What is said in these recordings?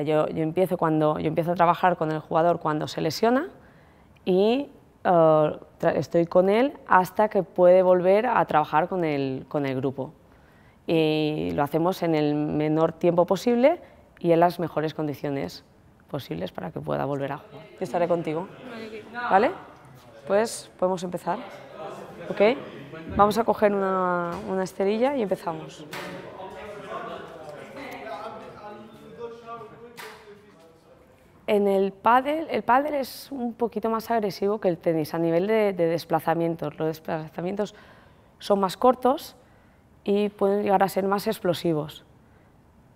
yo, empiezo cuando, yo empiezo a trabajar con el jugador cuando se lesiona y eh, estoy con él hasta que puede volver a trabajar con el, con el grupo. Y lo hacemos en el menor tiempo posible y en las mejores condiciones posibles para que pueda volver a jugar. Yo estaré contigo. ¿Vale? Pues podemos empezar. ¿Ok? Vamos a coger una, una esterilla y empezamos. En el pádel, el pádel es un poquito más agresivo que el tenis a nivel de, desplazamientos. Los desplazamientos son más cortos y pueden llegar a ser más explosivos.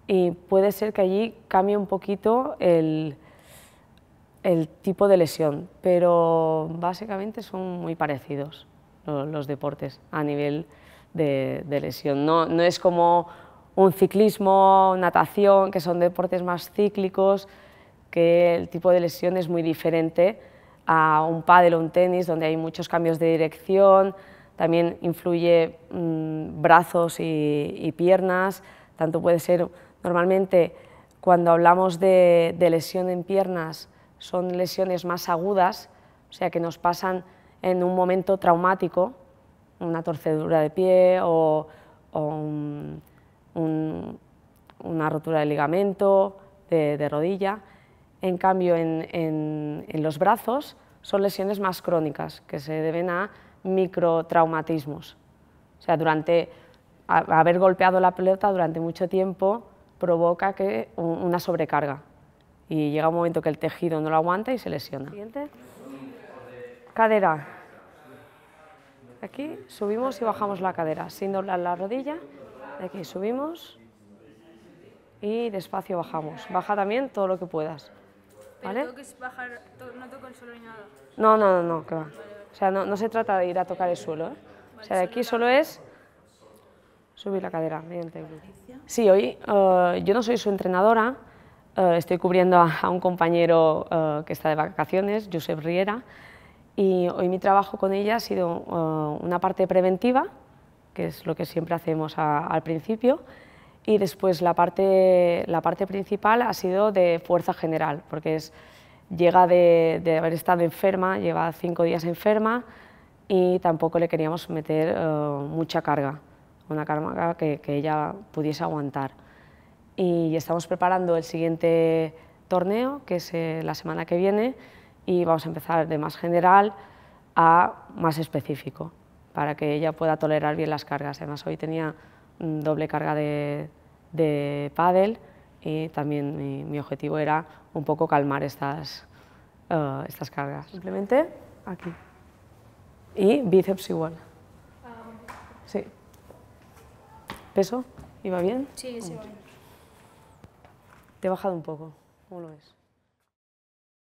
Y puede ser que allí cambie un poquito el, tipo de lesión, pero básicamente son muy parecidos los, deportes a nivel de, lesión. no, es como un ciclismo, natación, que son deportes más cíclicos, que el tipo de lesión es muy diferente a un pádel o un tenis, donde hay muchos cambios de dirección, también influye mm, brazos y, piernas, tanto puede ser, normalmente cuando hablamos de, lesión en piernas, son lesiones más agudas, o sea que nos pasan en un momento traumático, una torcedura de pie o, o un una rotura de ligamento, de, rodilla. En cambio, en, los brazos son lesiones más crónicas, que se deben a microtraumatismos. O sea, durante haber golpeado la pelota durante mucho tiempo provoca que una sobrecarga y llega un momento que el tejido no lo aguanta y se lesiona. Siguiente. Cadera. Aquí subimos y bajamos la cadera sin doblar la rodilla Aquí subimos y despacio bajamos. Baja también todo lo que puedas. ¿Vale? Pero tengo que bajar, no toco el suelo ni nada. No, no, no, no, va. O sea, no, se trata de ir a tocar el suelo. ¿eh? o sea, aquí solo es subir la cadera mediante Sí, hoy eh, yo no soy su entrenadora, eh, estoy cubriendo a, un compañero que está de vacaciones, Josep Riera, y hoy mi trabajo con ella ha sido una parte preventiva, que es lo que siempre hacemos al principio. Y después la parte, la parte principal ha sido de fuerza general, porque es, llega de, haber estado enferma, lleva cinco días enferma y tampoco le queríamos meter eh, mucha carga, una carga que, ella pudiese aguantar. Y estamos preparando el siguiente torneo, que es eh, la semana que viene, y vamos a empezar de más general a más específico para que ella pueda tolerar bien las cargas. Además, hoy tenía mm, doble carga de, de pádel y también mi, objetivo era un poco calmar estas, eh, estas cargas. Simplemente aquí. Y bíceps igual. Sí. ¿Peso? ¿Iba bien? Sí, sí. Mm. Te he bajado un poco. ¿Cómo lo ves?